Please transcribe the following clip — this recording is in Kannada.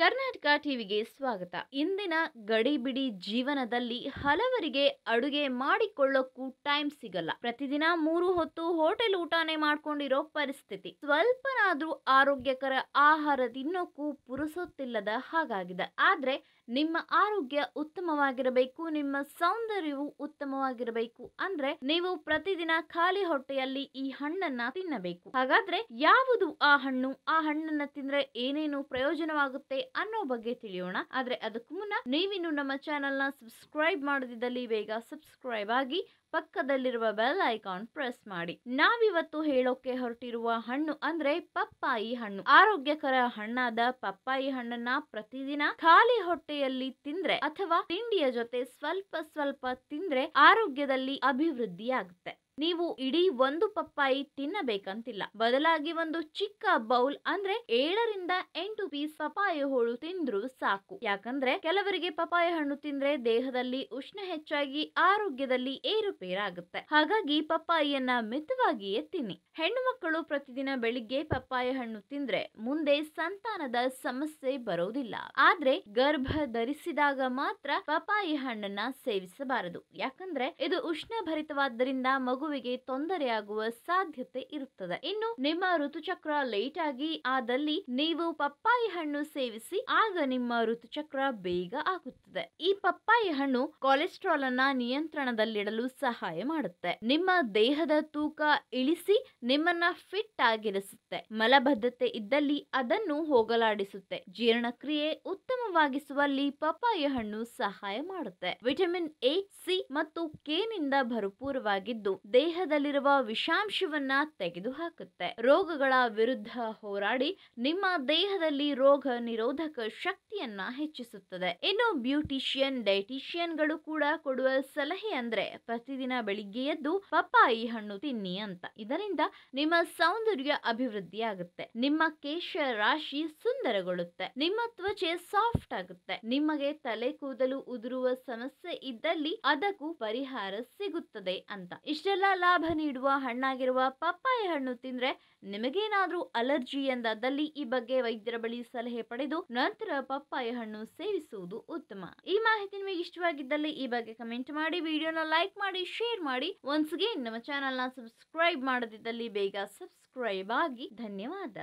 ಕರ್ನಾಟಕ ಟಿವಿಗೆ ಸ್ವಾಗತ ಇಂದಿನ ಗಡಿಬಿಡಿ ಜೀವನದಲ್ಲಿ ಹಲವರಿಗೆ ಅಡುಗೆ ಮಾಡಿಕೊಳ್ಳೋಕ್ಕೂ ಟೈಮ್ ಸಿಗಲ್ಲ ಪ್ರತಿದಿನ ಮೂರು ಹೊತ್ತು ಹೋಟೆಲ್ ಊಟನೇ ಮಾಡ್ಕೊಂಡಿರೋ ಪರಿಸ್ಥಿತಿ ಸ್ವಲ್ಪನಾದ್ರೂ ಆರೋಗ್ಯಕರ ಆಹಾರ ತಿನ್ನೋಕ್ಕೂ ಪುರುಸೊತ್ತಿಲ್ಲದ ಹಾಗಾಗಿದೆ ಆದ್ರೆ ನಿಮ್ಮ ಆರೋಗ್ಯ ಉತ್ತಮವಾಗಿರಬೇಕು ನಿಮ್ಮ ಸೌಂದರ್ಯವು ಉತ್ತಮವಾಗಿರಬೇಕು ಅಂದ್ರೆ ನೀವು ಪ್ರತಿದಿನ ಖಾಲಿ ಹೊಟ್ಟೆಯಲ್ಲಿ ಈ ಹಣ್ಣನ್ನ ತಿನ್ನಬೇಕು ಹಾಗಾದ್ರೆ ಯಾವುದು ಆ ಹಣ್ಣು ಆ ಹಣ್ಣನ್ನ ತಿಂದ್ರೆ ಏನೇನು ಪ್ರಯೋಜನವಾಗುತ್ತೆ ಅನ್ನೋ ಬಗ್ಗೆ ತಿಳಿಯೋಣ ಆದ್ರೆ ಅದಕ್ಕೂ ಮುನ್ನ ನೀವಿನ್ನು ನಮ್ಮ ಚಾನೆಲ್ ನ ಸಬ್ಸ್ಕ್ರೈಬ್ ಮಾಡದಿದ್ದಲ್ಲಿ ಬೇಗ ಸಬ್ಸ್ಕ್ರೈಬ್ ಆಗಿ ಪಕ್ಕದಲ್ಲಿರುವ ಬೆಲ್ ಐಕಾನ್ ಪ್ರೆಸ್ ಮಾಡಿ ನಾವಿವತ್ತು ಹೇಳೋಕೆ ಹೊರಟಿರುವ ಹಣ್ಣು ಅಂದ್ರೆ ಪಪ್ಪಾಯಿ ಹಣ್ಣು ಆರೋಗ್ಯಕರ ಹಣ್ಣಾದ ಪಪ್ಪಾಯಿ ಹಣ್ಣನ್ನ ಪ್ರತಿದಿನ ಖಾಲಿ ಹೊಟ್ಟೆಯಲ್ಲಿ ತಿಂದ್ರೆ ಅಥವಾ ತಿಂಡಿಯ ಜೊತೆ ಸ್ವಲ್ಪ ಸ್ವಲ್ಪ ತಿಂದ್ರೆ ಆರೋಗ್ಯದಲ್ಲಿ ಅಭಿವೃದ್ಧಿಯಾಗುತ್ತೆ ನೀವು ಇಡೀ ಒಂದು ಪಪ್ಪಾಯಿ ತಿನ್ನಬೇಕಂತಿಲ್ಲ ಬದಲಾಗಿ ಒಂದು ಚಿಕ್ಕ ಬೌಲ್ ಅಂದ್ರೆ ಏಳರಿಂದ ಎಂಟು ಪೀಸ್ ಪಪ್ಪಾಯಿ ಹೋಳು ತಿಂದ್ರು ಸಾಕು ಯಾಕಂದ್ರೆ ಕೆಲವರಿಗೆ ಪಪ್ಪಾಯಿ ಹಣ್ಣು ತಿಂದ್ರೆ ದೇಹದಲ್ಲಿ ಉಷ್ಣ ಹೆಚ್ಚಾಗಿ ಆರೋಗ್ಯದಲ್ಲಿ ಏರುಪೇರಾಗುತ್ತೆ ಹಾಗಾಗಿ ಪಪ್ಪಾಯಿಯನ್ನ ಮಿತವಾಗಿಯೇ ತಿನ್ನಿ ಹೆಣ್ಣು ಮಕ್ಕಳು ಪ್ರತಿದಿನ ಬೆಳಿಗ್ಗೆ ಪಪ್ಪಾಯಿ ಹಣ್ಣು ತಿಂದ್ರೆ ಮುಂದೆ ಸಂತಾನದ ಸಮಸ್ಯೆ ಬರೋದಿಲ್ಲ ಆದ್ರೆ ಗರ್ಭ ಧರಿಸಿದಾಗ ಮಾತ್ರ ಪಪ್ಪಾಯಿ ಹಣ್ಣನ್ನ ಸೇವಿಸಬಾರದು ಯಾಕಂದ್ರೆ ಇದು ಭರಿತವಾದ್ದರಿಂದ ಮಗು ಮಗುವಿಗೆ ತೊಂದರೆಯಾಗುವ ಸಾಧ್ಯತೆ ಇರುತ್ತದೆ ಇನ್ನು ನಿಮ್ಮ ಋತುಚಕ್ರ ಲೇಟ್ ಆಗಿ ಆದಲ್ಲಿ ನೀವು ಪಪ್ಪಾಯಿ ಹಣ್ಣು ಸೇವಿಸಿ ಆಗ ನಿಮ್ಮ ಋತುಚಕ್ರ ಬೇಗ ಆಗುತ್ತದೆ ಈ ಪಪ್ಪಾಯಿ ಹಣ್ಣು ಕೊಲೆಸ್ಟ್ರಾಲ್ ಅನ್ನ ನಿಯಂತ್ರಣದಲ್ಲಿಡಲು ಸಹಾಯ ಮಾಡುತ್ತೆ ನಿಮ್ಮ ದೇಹದ ತೂಕ ಇಳಿಸಿ ನಿಮ್ಮನ್ನ ಫಿಟ್ ಆಗಿರಿಸುತ್ತೆ ಮಲಬದ್ಧತೆ ಇದ್ದಲ್ಲಿ ಅದನ್ನು ಹೋಗಲಾಡಿಸುತ್ತೆ ಜೀರ್ಣಕ್ರಿಯೆ ಉತ್ತಮವಾಗಿಸುವಲ್ಲಿ ಪಪ್ಪಾಯಿ ಹಣ್ಣು ಸಹಾಯ ಮಾಡುತ್ತೆ ವಿಟಮಿನ್ ಎ ಸಿ ಮತ್ತು ಕೆ ನಿಂದ ಭರಪೂರವಾಗಿದ್ದು ದೇಹದಲ್ಲಿರುವ ವಿಷಾಂಶವನ್ನ ತೆಗೆದು ಹಾಕುತ್ತೆ ರೋಗಗಳ ವಿರುದ್ಧ ಹೋರಾಡಿ ನಿಮ್ಮ ದೇಹದಲ್ಲಿ ರೋಗ ನಿರೋಧಕ ಶಕ್ತಿಯನ್ನ ಹೆಚ್ಚಿಸುತ್ತದೆ ಇನ್ನು ಬ್ಯೂಟಿಷಿಯನ್ ಡೈಟಿಷಿಯನ್ಗಳು ಕೂಡ ಕೊಡುವ ಸಲಹೆ ಅಂದ್ರೆ ಪ್ರತಿದಿನ ಬೆಳಿಗ್ಗೆ ಎದ್ದು ಪಪ್ಪಾಯಿ ಹಣ್ಣು ತಿನ್ನಿ ಅಂತ ಇದರಿಂದ ನಿಮ್ಮ ಸೌಂದರ್ಯ ಅಭಿವೃದ್ಧಿ ಆಗುತ್ತೆ ನಿಮ್ಮ ಕೇಶ ರಾಶಿ ಸುಂದರಗೊಳ್ಳುತ್ತೆ ನಿಮ್ಮ ತ್ವಚೆ ಸಾಫ್ಟ್ ಆಗುತ್ತೆ ನಿಮಗೆ ತಲೆ ಕೂದಲು ಉದುರುವ ಸಮಸ್ಯೆ ಇದ್ದಲ್ಲಿ ಅದಕ್ಕೂ ಪರಿಹಾರ ಸಿಗುತ್ತದೆ ಅಂತ ಇಷ್ಟೆಲ್ಲ ಲಾಭ ನೀಡುವ ಹಣ್ಣಾಗಿರುವ ಪಪ್ಪಾಯ ಹಣ್ಣು ತಿಂದ್ರೆ ನಿಮಗೇನಾದರೂ ಅಲರ್ಜಿ ಎಂದಾದಲ್ಲಿ ಈ ಬಗ್ಗೆ ವೈದ್ಯರ ಬಳಿ ಸಲಹೆ ಪಡೆದು ನಂತರ ಪಪ್ಪಾಯ ಹಣ್ಣು ಸೇವಿಸುವುದು ಉತ್ತಮ ಈ ಮಾಹಿತಿ ನಿಮಗೆ ಇಷ್ಟವಾಗಿದ್ದಲ್ಲಿ ಈ ಬಗ್ಗೆ ಕಮೆಂಟ್ ಮಾಡಿ ವಿಡಿಯೋನ ಲೈಕ್ ಮಾಡಿ ಶೇರ್ ಮಾಡಿ ಒನ್ಸ್ ಅಗೇನ್ ನಮ್ಮ ನ ಸಬ್ಸ್ಕ್ರೈಬ್ ಮಾಡದಿದ್ದಲ್ಲಿ ಬೇಗ ಸಬ್ಸ್ಕ್ರೈಬ್ ಆಗಿ ಧನ್ಯವಾದ